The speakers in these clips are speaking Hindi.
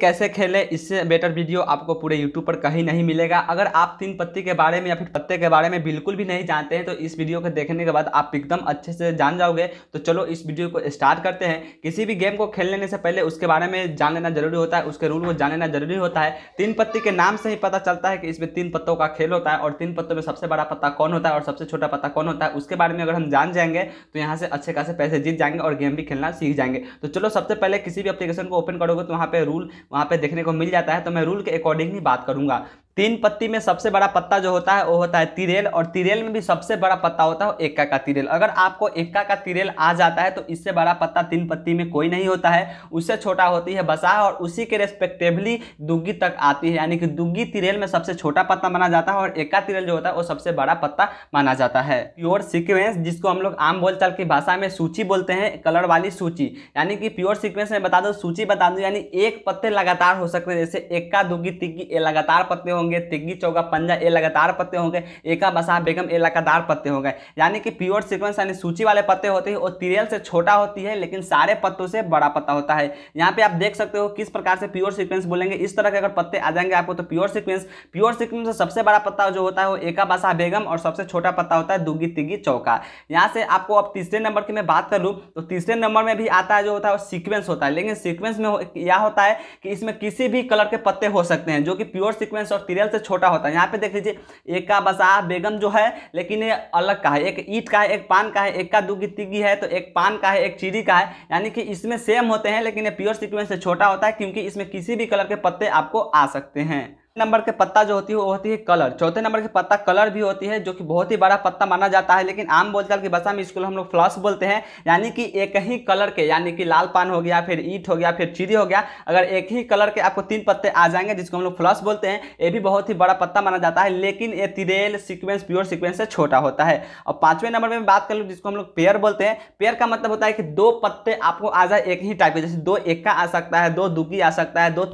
कैसे खेले इससे बेटर वीडियो आपको पूरे यूट्यूब पर कहीं नहीं मिलेगा अगर आप तीन पत्ती के बारे में या फिर पत्ते के बारे में बिल्कुल भी नहीं जानते हैं तो इस वीडियो को देखने के बाद आप एकदम अच्छे से जान जाओगे तो चलो इस वीडियो को स्टार्ट करते हैं किसी भी गेम को खेल लेने से पहले उसके बारे में जान लेना जरूरी होता है उसके रूल को जान लेना जरूरी होता है तीन पत्ती के नाम से ही पता चलता है कि इसमें तीन पत्तों का खेल होता है और तीन पत्तों में सबसे बड़ा पत्ता कौन होता है और सबसे छोटा पत्ता कौन होता है उसके बारे में अगर हम जान जाएंगे तो यहाँ से अच्छे खासे पैसे जीत जाएंगे और गेम भी खेलना सीख जाएंगे तो चलो सबसे पहले किसी भी अपलीकेशन को ओपन करोगे तो वहाँ पर रूल वहाँ पर देखने को मिल जाता है तो मैं रूल के अकॉर्डिंग ही बात करूँगा तीन पत्ती में सबसे बड़ा पत्ता जो होता है वो होता है तिरेल और तिरेल में भी सबसे बड़ा पत्ता होता है एक्का का तिरेल अगर आपको एक्का का तिरेल आ जाता है तो इससे बड़ा पत्ता तीन पत्ती में कोई नहीं होता है उससे छोटा होती है बसा और उसी के रेस्पेक्टिवली दुग्गी तक आती है यानी कि दुग्गी तिरेल में सबसे छोटा पत्ता माना जाता है और एक्का तिरेल जो होता है वो सबसे बड़ा पत्ता माना जाता है प्योर सिक्वेंस जिसको हम लोग आम बोलचाल की भाषा में सूची बोलते हैं कलर वाली सूची यानी कि प्योर सिक्वेंस में बता दो सूची बता दो यानी एक पत्ते लगातार हो सकते हैं जैसे एक्का दुग्गी तिग्गी लगातार पत्ते होंगे तिग्गी चौगा पंजा ए लगातार पत्ते होंगे एका बसा बेगम ए लगातार पत्ते होंगे यानी कि प्योर सिक्वेंस यानी सूची वाले पत्ते होते हैं और तिरियल से छोटा होती है लेकिन सारे पत्तों से बड़ा पत्ता होता है यहाँ पे आप देख सकते हो किस प्रकार से प्योर सिक्वेंस बोलेंगे इस तरह के अगर पत्ते आ जाएंगे आपको तो प्योर सिक्वेंस प्योर सिक्वेंस में सबसे बड़ा पत्ता जो होता है वो एका बसा बेगम और सबसे छोटा पत्ता होता है दुग्गी तिग्गी चौका यहाँ से आपको अब तीसरे नंबर की मैं बात कर लूँ तो तीसरे नंबर में भी आता है जो होता है वो सीक्वेंस होता है लेकिन सिक्वेंस में यह होता है कि इसमें किसी भी कलर के पत्ते हो सकते हैं जो कि प्योर सिक्वेंस और मटेरियल से छोटा होता है यहाँ पे देख लीजिए एक का बसा बेगम जो है लेकिन ये अलग का है एक ईट का है एक पान का है एक का दुगी तिगी है तो एक पान का है एक चीरी का है यानी कि इसमें सेम होते हैं लेकिन ये प्योर सिक्वेंस से छोटा होता है क्योंकि इसमें किसी भी कलर के पत्ते आपको आ सकते हैं नंबर के पत्ता जो होती है वो होती है कलर चौथे नंबर के पत्ता कलर भी होती है जो कि बहुत ही बड़ा पत्ता माना जाता है लेकिन आम बोलचाल की भाषा में इसको हम लोग फ्लस बोलते हैं यानी कि एक ही कलर के यानी कि लाल पान हो गया फिर ईट हो गया फिर चीरी हो गया अगर एक ही कलर के आपको तीन पत्ते आ जाएंगे जिसको हम लोग फ्लस बोलते हैं ये भी बहुत ही बड़ा पत्ता माना जाता है लेकिन ये तिरेल सिक्वेंस प्योर सिक्वेंस से छोटा होता है और पाँचवें नंबर में बात कर लूँ जिसको हम लोग पेयर बोलते हैं पेयर का मतलब होता है कि दो पत्ते आपको आ जाए एक ही टाइप के जैसे दो एक का आ सकता है दो दुग्गी आ सकता है दो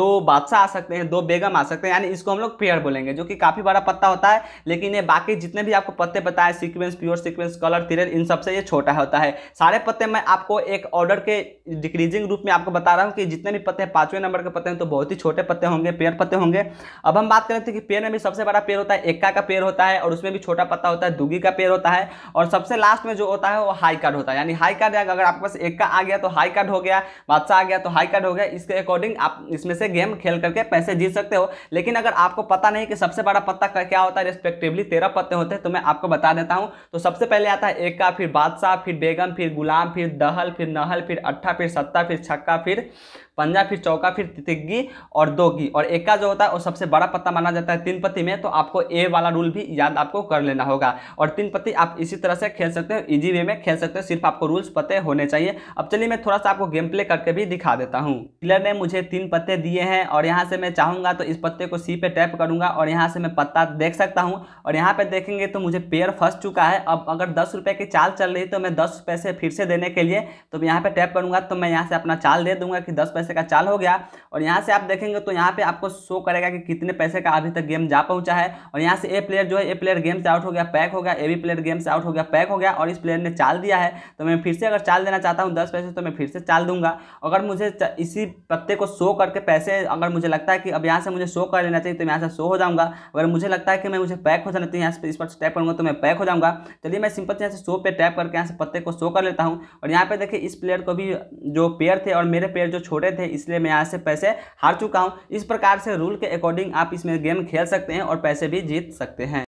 दो बादशाह आ सकते हैं दो बेगम परिणाम आ सकते हैं यानी इसको हम लोग पेयर बोलेंगे जो कि काफ़ी बड़ा पत्ता होता है लेकिन ये बाकी जितने भी आपको पत्ते बताए sequence pure sequence colour trail इन सबसे ये छोटा होता है सारे पत्ते मैं आपको एक ऑर्डर के डिक्रीजिंग रूप में आपको बता रहा हूँ कि जितने भी पत्ते हैं पाँचवें नंबर के पत्ते हैं तो बहुत ही छोटे पत्ते होंगे पेयर पत्ते होंगे अब हम बात करें तो कि पेड़ में भी सबसे बड़ा पेड़ होता है एक्का का पेड़ होता है और उसमें भी छोटा पत्ता होता है दुगी का पेड़ होता है और सबसे लास्ट में जो होता है वो हाई कार्ड होता है यानी हाई कार्ड अगर आपके पास एक्का आ गया तो हाई कार्ड हो गया बादशाह आ गया तो हाई कार्ड हो गया इसके अकॉर्डिंग आप इसमें से गेम खेल करके पैसे जीत सकते हो लेकिन अगर आपको पता नहीं कि सबसे बड़ा पत्ता क्या होता है रिस्पेक्टिवली तेरह पत्ते होते हैं तो मैं आपको बता देता हूँ तो सबसे पहले आता है एक का फिर बादशाह फिर बेगम फिर गुलाम फिर दहल फिर नहल फिर अट्ठा फिर सत्ता फिर छक्का फिर पंजा फिर चौका फिर तिग्गी और दोगी और एक का जो होता है वो सबसे बड़ा पत्ता माना जाता है तीन पत्ती में तो आपको ए वाला रूल भी याद आपको कर लेना होगा और तीन पत्ती आप इसी तरह से खेल सकते हो इजी वे में खेल सकते हो सिर्फ आपको रूल्स पते होने चाहिए अब चलिए मैं थोड़ा सा आपको गेम प्ले करके भी दिखा देता हूँ प्लेयर ने मुझे तीन पत्ते दिए हैं और यहाँ से मैं चाहूँगा तो इस पत्ते को सी पे टैप करूंगा और यहाँ से मैं पत्ता देख सकता हूँ और यहाँ पे देखेंगे तो मुझे पेयर फंस चुका है अब अगर दस रुपये की चाल चल रही तो मैं दस पैसे फिर से देने के लिए तो मैं यहाँ पर टैप करूँगा तो मैं यहाँ से अपना चाल दे दूँगा कि दस पैसे का चाल हो गया और यहाँ से आप देखेंगे तो यहाँ पर आपको शो करेगा कि कितने पैसे का अभी तक गेम जा पहुँचा है और यहाँ से ए प्लेयर जो है ए प्लेयर गेम से आउट हो गया पैक हो गया ए भी प्लेयर गेम से आउट हो गया पैक हो गया और इस प्लेयर ने चाल दिया है तो मैं फिर से अगर चाल देना चाहता हूँ दस पैसे तो मैं फिर से चाल दूंगा अगर मुझे इसी पत्ते को शो करके पैसे अगर मुझे लगता है कि अब यहाँ से मुझे शो कर लेना चाहिए तो मैं यहाँ से शो हो जाऊँगा अगर मुझे लगता है कि मैं मुझे पैक हो जाना चाहिए तो यहाँ से इस पर टैप करूँगा तो मैं पैक हो जाऊँगा चलिए मैं सिंपल यहाँ से शो पर टैप करके यहाँ से पत्ते को शो कर लेता हूँ और यहाँ पर देखिए इस प्लेयर को भी जो पेयर थे और मेरे पेयर जो छोटे थे इसलिए मैं यहाँ से पैसे हार चुका हूँ इस प्रकार से रूल के अकॉर्डिंग आप इसमें गेम खेल सकते हैं और पैसे भी जीत सकते हैं